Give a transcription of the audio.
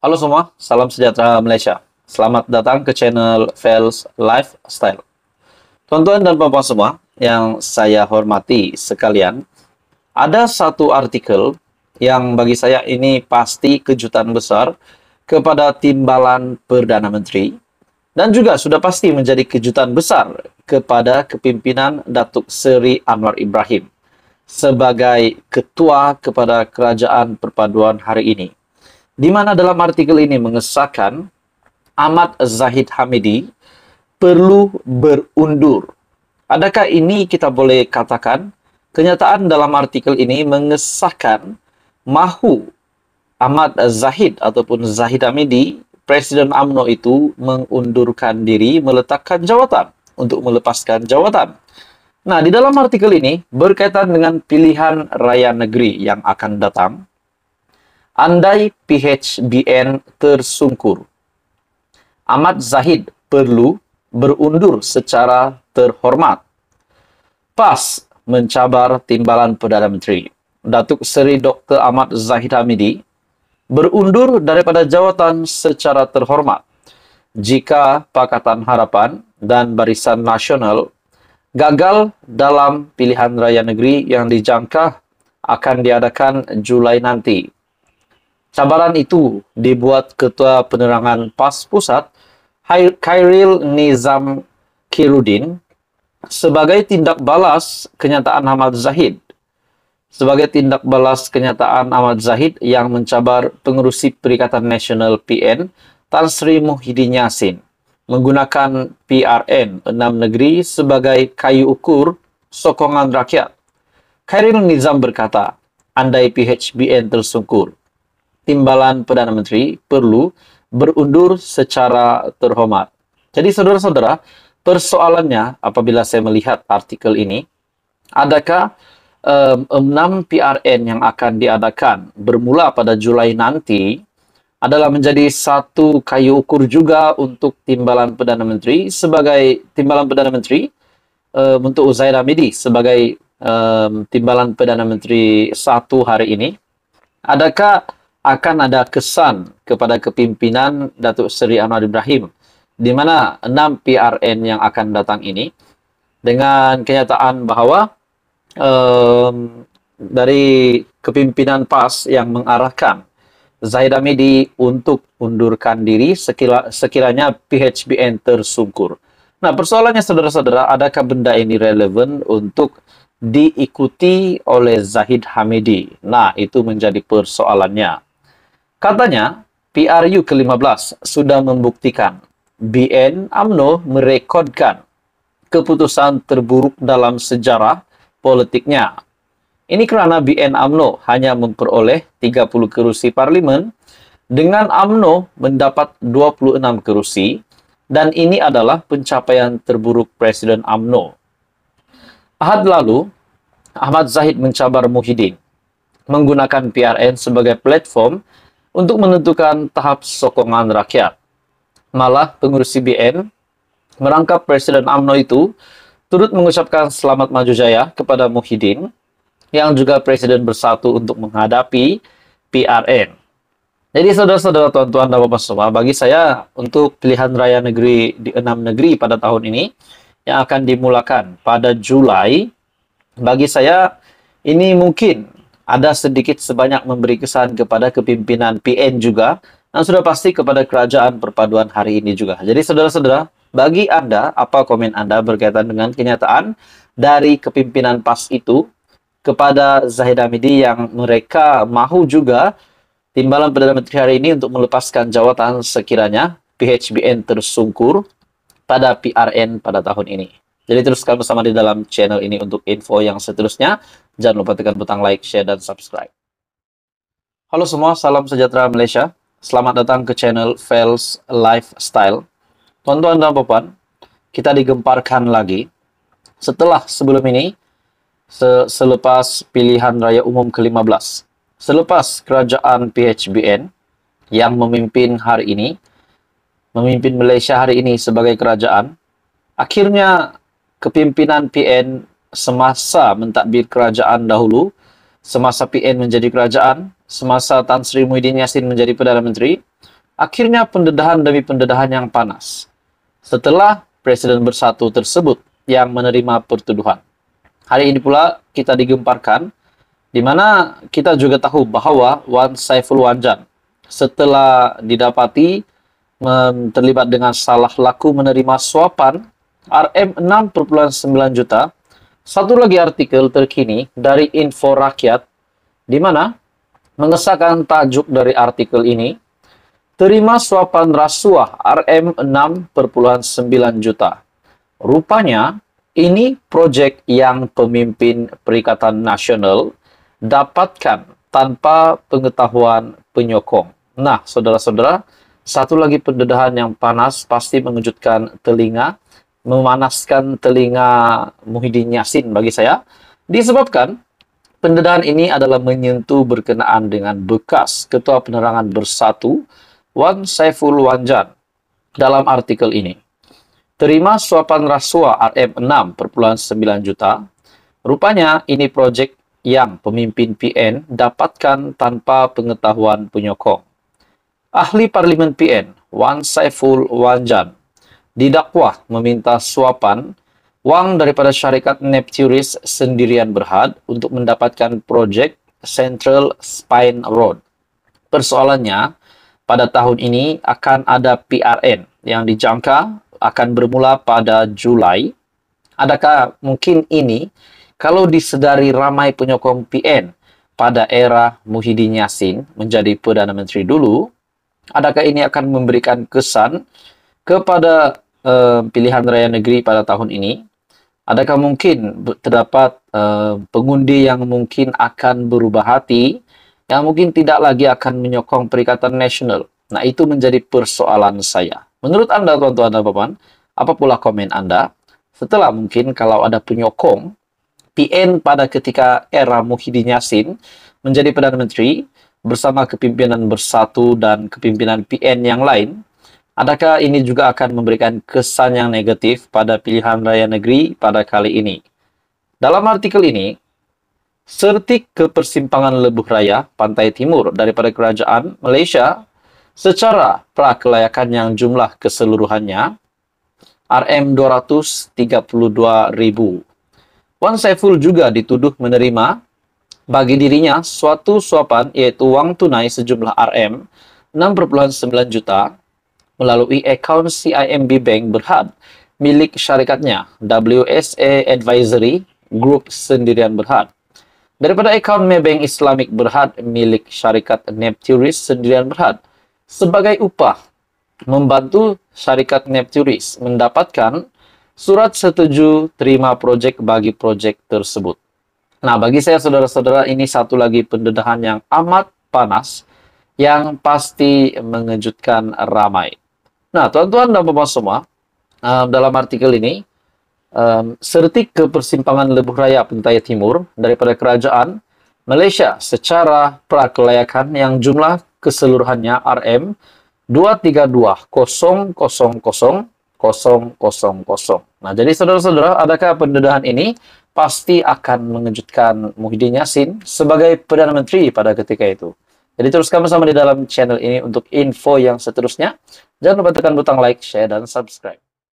Halo semua, salam sejahtera Malaysia. Selamat datang ke channel Fels Lifestyle. Tuan-tuan dan puan-puan semua yang saya hormati sekalian, ada satu artikel yang bagi saya ini pasti kejutan besar kepada timbalan Perdana Menteri dan juga sudah pasti menjadi kejutan besar kepada kepimpinan Datuk Seri Anwar Ibrahim sebagai ketua kepada kerajaan perpaduan hari ini di mana dalam artikel ini mengesahkan Ahmad Zahid Hamidi perlu berundur. Adakah ini kita boleh katakan kenyataan dalam artikel ini mengesahkan mahu Ahmad Zahid ataupun Zahid Hamidi Presiden AMNO itu mengundurkan diri meletakkan jawatan untuk melepaskan jawatan. Nah, di dalam artikel ini berkaitan dengan pilihan raya negeri yang akan datang Andai PHBN tersungkur, Ahmad Zahid perlu berundur secara terhormat. PAS mencabar timbalan Perdana Menteri. Datuk Seri Dr. Ahmad Zahid Hamidi berundur daripada jawatan secara terhormat jika Pakatan Harapan dan Barisan Nasional gagal dalam pilihan raya negeri yang dijangka akan diadakan Julai nanti. Cabaran itu dibuat Ketua Penerangan PAS Pusat, Khairil Nizam Kirudin, sebagai tindak balas kenyataan Ahmad Zahid. Sebagai tindak balas kenyataan Ahmad Zahid yang mencabar pengurusi Perikatan Nasional PN, Tan Sri Muhyiddin Yassin menggunakan PRN 6 negeri sebagai kayu ukur sokongan rakyat. Khairil Nizam berkata, andai PHBN tersungkur, timbalan Perdana Menteri perlu berundur secara terhormat. Jadi saudara-saudara, persoalannya apabila saya melihat artikel ini, adakah um, 6 PRN yang akan diadakan bermula pada Julai nanti adalah menjadi satu kayu ukur juga untuk timbalan Perdana Menteri sebagai timbalan Perdana Menteri um, untuk Uzair Hamidi sebagai um, timbalan Perdana Menteri satu hari ini. Adakah akan ada kesan kepada kepimpinan Datuk Seri Anwar Ibrahim di mana enam PRN yang akan datang ini dengan kenyataan bahawa um, dari kepimpinan PAS yang mengarahkan Zahid Amidi untuk undurkan diri sekira, sekiranya PHBN tersungkur. Nah, persoalannya saudara-saudara, adakah benda ini relevan untuk diikuti oleh Zahid Hamidi? Nah, itu menjadi persoalannya. Katanya, PRU ke-15 sudah membuktikan BN AMNO merekodkan keputusan terburuk dalam sejarah politiknya. Ini kerana BN AMNO hanya memperoleh 30 kerusi parlimen dengan AMNO mendapat 26 kerusi dan ini adalah pencapaian terburuk Presiden AMNO. Ahad lalu, Ahmad Zahid mencabar Muhyiddin menggunakan PRN sebagai platform untuk menentukan tahap sokongan rakyat. Malah pengurus CBN merangkap Presiden AMNO itu turut mengucapkan selamat maju jaya kepada Muhyiddin yang juga Presiden bersatu untuk menghadapi PRN. Jadi saudara-saudara tuan-tuan dan bapak semua, bagi saya untuk pilihan raya negeri di enam negeri pada tahun ini yang akan dimulakan pada Julai, bagi saya ini mungkin ada sedikit sebanyak memberi kesan kepada kepimpinan PN juga, dan sudah pasti kepada kerajaan perpaduan hari ini juga. Jadi saudara-saudara, bagi Anda, apa komen Anda berkaitan dengan kenyataan dari kepimpinan PAS itu kepada Zahid Hamidi yang mereka mahu juga timbalan Perdana Menteri hari ini untuk melepaskan jawatan sekiranya PHBN tersungkur pada PRN pada tahun ini. Jadi teruskan bersama di dalam channel ini untuk info yang seterusnya. Jangan lupa tekan butang like, share, dan subscribe. Halo semua, salam sejahtera Malaysia. Selamat datang ke channel Fels Lifestyle. Tuan-tuan dan puan, kita digemparkan lagi. Setelah sebelum ini, se selepas pilihan raya umum ke-15, selepas kerajaan PHBN yang memimpin hari ini, memimpin Malaysia hari ini sebagai kerajaan, akhirnya kepimpinan PN semasa mentadbir kerajaan dahulu, semasa PN menjadi kerajaan, semasa Tan Sri Muhyiddin Yassin menjadi Perdana Menteri, akhirnya pendedahan demi pendedahan yang panas. Setelah Presiden Bersatu tersebut yang menerima pertuduhan. Hari ini pula kita digemparkan, di mana kita juga tahu bahwa Wan Saiful Wanjan setelah didapati terlibat dengan salah laku menerima suapan RM 6,9 juta. Satu lagi artikel terkini dari Info Rakyat, di mana mengesahkan tajuk dari artikel ini, Terima suapan rasuah RM 6,9 juta. Rupanya, ini proyek yang pemimpin Perikatan Nasional dapatkan tanpa pengetahuan penyokong. Nah, saudara-saudara, satu lagi pendedahan yang panas pasti mengejutkan telinga memanaskan telinga Muhyiddin Yassin bagi saya disebabkan pendedahan ini adalah menyentuh berkenaan dengan bekas Ketua Penerangan Bersatu Wan Saiful Wanjan dalam artikel ini. Terima suapan rasuah RM 6,9 juta. Rupanya ini projek yang pemimpin PN dapatkan tanpa pengetahuan penyokong. Ahli parlimen PN, Wan Saiful Wanjan, Didakwa meminta suapan uang daripada syarikat Nepturis sendirian berhad untuk mendapatkan proyek Central Spine Road. Persoalannya, pada tahun ini akan ada PRN yang dijangka akan bermula pada Julai. Adakah mungkin ini kalau disedari ramai penyokong PN pada era Muhyiddin Yassin menjadi Perdana Menteri dulu, adakah ini akan memberikan kesan kepada uh, pilihan raya negeri pada tahun ini, adakah mungkin terdapat uh, pengundi yang mungkin akan berubah hati, yang mungkin tidak lagi akan menyokong Perikatan Nasional? Nah, itu menjadi persoalan saya. Menurut Anda, tuan-tuan dan bapak, apa pula komen Anda? Setelah mungkin kalau ada penyokong, PN pada ketika era Muhyiddin Yassin menjadi Perdana Menteri bersama kepimpinan Bersatu dan kepimpinan PN yang lain, Adakah ini juga akan memberikan kesan yang negatif pada pilihan raya negeri pada kali ini? Dalam artikel ini, sertik ke persimpangan lebuh raya pantai timur daripada kerajaan Malaysia secara prakelayakan yang jumlah keseluruhannya RM232.000. Wan Saiful juga dituduh menerima bagi dirinya suatu suapan yaitu uang tunai sejumlah RM 6,9 juta melalui akun CIMB Bank Berhad milik syarikatnya WSA Advisory Group Sendirian Berhad. Daripada akaun Maybank Islamic Berhad milik syarikat Nepturis Sendirian Berhad sebagai upah membantu syarikat Nepturis mendapatkan surat setuju terima projek bagi projek tersebut. Nah, bagi saya saudara-saudara ini satu lagi pendedahan yang amat panas yang pasti mengejutkan ramai. Nah, tuan-tuan dan puan semua, um, dalam artikel ini, um, sertik ke persimpangan lebuh raya pantai Timur daripada kerajaan Malaysia secara prakelayakan yang jumlah keseluruhannya RM 232.000.000. Nah, jadi saudara-saudara, adakah pendedahan ini pasti akan mengejutkan Muhyiddin Yassin sebagai Perdana Menteri pada ketika itu? Jadi teruskan bersama di dalam channel ini untuk info yang seterusnya. Jangan lupa tekan butang like, share, dan subscribe.